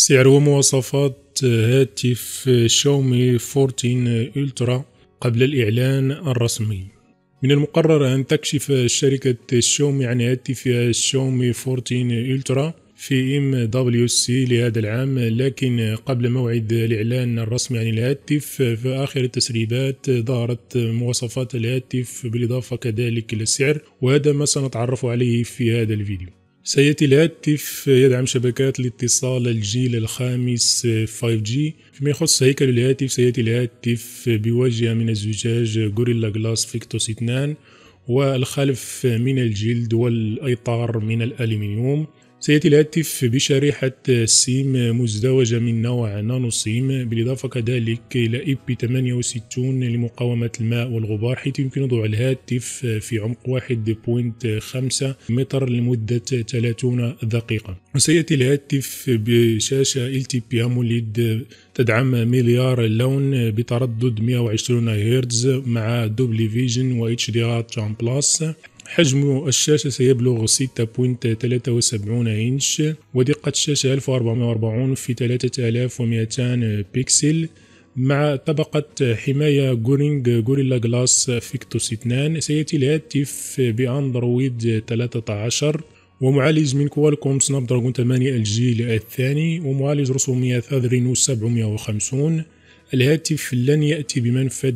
سعر ومواصفات هاتف شاومي 14 ألترا قبل الإعلان الرسمي من المقرر أن تكشف شركة شاومي عن هاتفها شاومي 14 ألترا في ام دبليو سي لهذا العام لكن قبل موعد الاعلان الرسمي عن الهاتف في اخر التسريبات ظهرت مواصفات الهاتف بالاضافه كذلك للسعر وهذا ما سنتعرف عليه في هذا الفيديو سيأتي الهاتف يدعم شبكات الاتصال الجيل الخامس 5G فيما يخص هيكل الهاتف سيأتي الهاتف بواجهة من الزجاج غوريلا جلاس فيكتوس 2 والخلف من الجلد والأيطار من الألمنيوم سيأتي الهاتف بشريحة سيم مزدوجة من نوع نانو سيم بالإضافة كذلك إلى إب 68 لمقاومة الماء والغبار حيث يمكن وضع الهاتف في عمق 1.5 متر لمدة 30 دقيقة وسيأتي الهاتف بشاشة LTP AMOLED تدعم مليار اللون بتردد 120 هرتز مع دوبلي فيجن و اتش دي ار بلس حجم الشاشة سيبلغ 6.73 إنش ودقة الشاشة 1440 في 3200 بيكسل مع طبقة حماية جورينج غوريلا جلاس فيكتوس 2 سيأتي الهاتف بأندرويد 13 ومعالج من كوالكوم سناب دراجون 8 الجيل الثاني ومعالج رسومية أذرينوس 750 الهاتف لن يأتي بمنفذ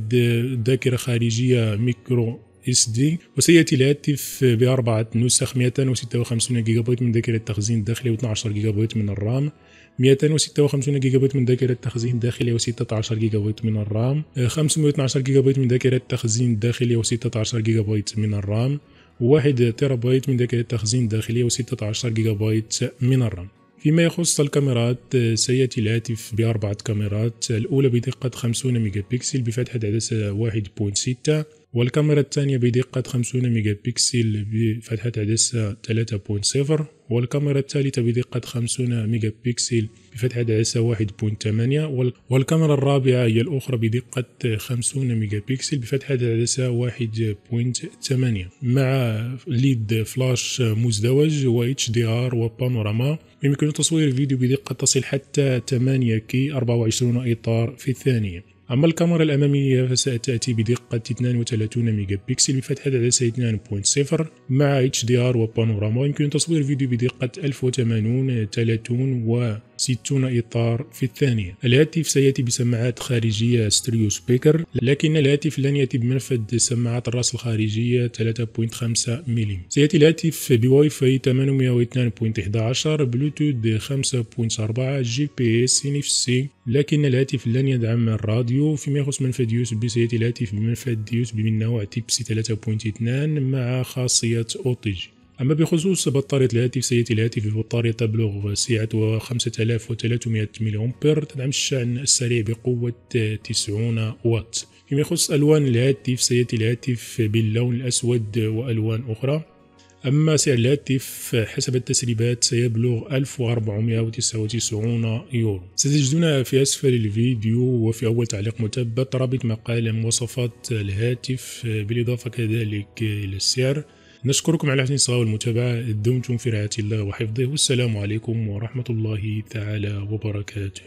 ذاكرة خارجية ميكرو اس دي وسياتي الهاتف باربعه نسخ 256 جيجا بايت من ذاكره التخزين الداخلي و12 جيجا بايت من الرام 256 جيجا بايت من ذاكرة التخزين الداخلي و16 جيجا بايت من الرام 512 جيجا بايت من ذاكرة التخزين الداخلي و16 جيجا بايت من الرام 1 تيرا بايت من ذاكرة التخزين الداخلي و16 جيجا بايت من الرام فيما يخص الكاميرات سيأتي الهاتف بأربعة كاميرات الأولى بدقة 50 ميجا بكسل بفتحة عدسة 1.6 والكاميرا الثانية بدقة 50 ميجا بيكسل بفتحة عدسة 3.0 والكاميرا الثالثة بدقة 50 ميجا بيكسل بفتحة عدسة 1.8 والكاميرا الرابعة هي الأخرى بدقة 50 ميجا بيكسل بفتحة عدسة 1.8 مع ليد فلاش مزدوج و HDR دي ار وبانوراما يمكن تصوير الفيديو بدقة تصل حتى 8 كي 24 إطار في الثانية أما الكاميرا الأمامية فستأتي بدقة 32 ميجا بكسل بفتحة عدسة 2.0 مع HDR وبانوراما ويمكن تصوير فيديو بدقة 1080 30 و 60 إطار في الثانية الهاتف سيأتي بسماعات خارجية ستريو سبيكر لكن الهاتف لن يأتي بمنفذ سماعات الرأس الخارجية 3.5 ملم سيأتي الهاتف بواي فاي 802.11 بلوتوث 5.4 جي بي اس نفسي لكن الهاتف لن يدعم الراديو فيما يخص منفذ يو اس بي سيأتي الهاتف بمنفذ يو اس بي من نوع تيب سي 3.2 مع خاصية أو جي أما بخصوص بطارية الهاتف سيأتي الهاتف ببطارية تبلغ سعة 5300 ملي أمبير تدعم الشحن السريع بقوة 90 واط فيما يخص ألوان الهاتف سيأتي الهاتف باللون الأسود وألوان أخرى أما سعر الهاتف حسب التسريبات سيبلغ 1499 يورو ستجدونها في أسفل الفيديو وفي أول تعليق مثبت رابط مقال مواصفات الهاتف بالإضافة كذلك إلى السعر نشكركم على حسن الصلاة والمتابعة دمتم في رعاية الله وحفظه والسلام عليكم ورحمة الله تعالى وبركاته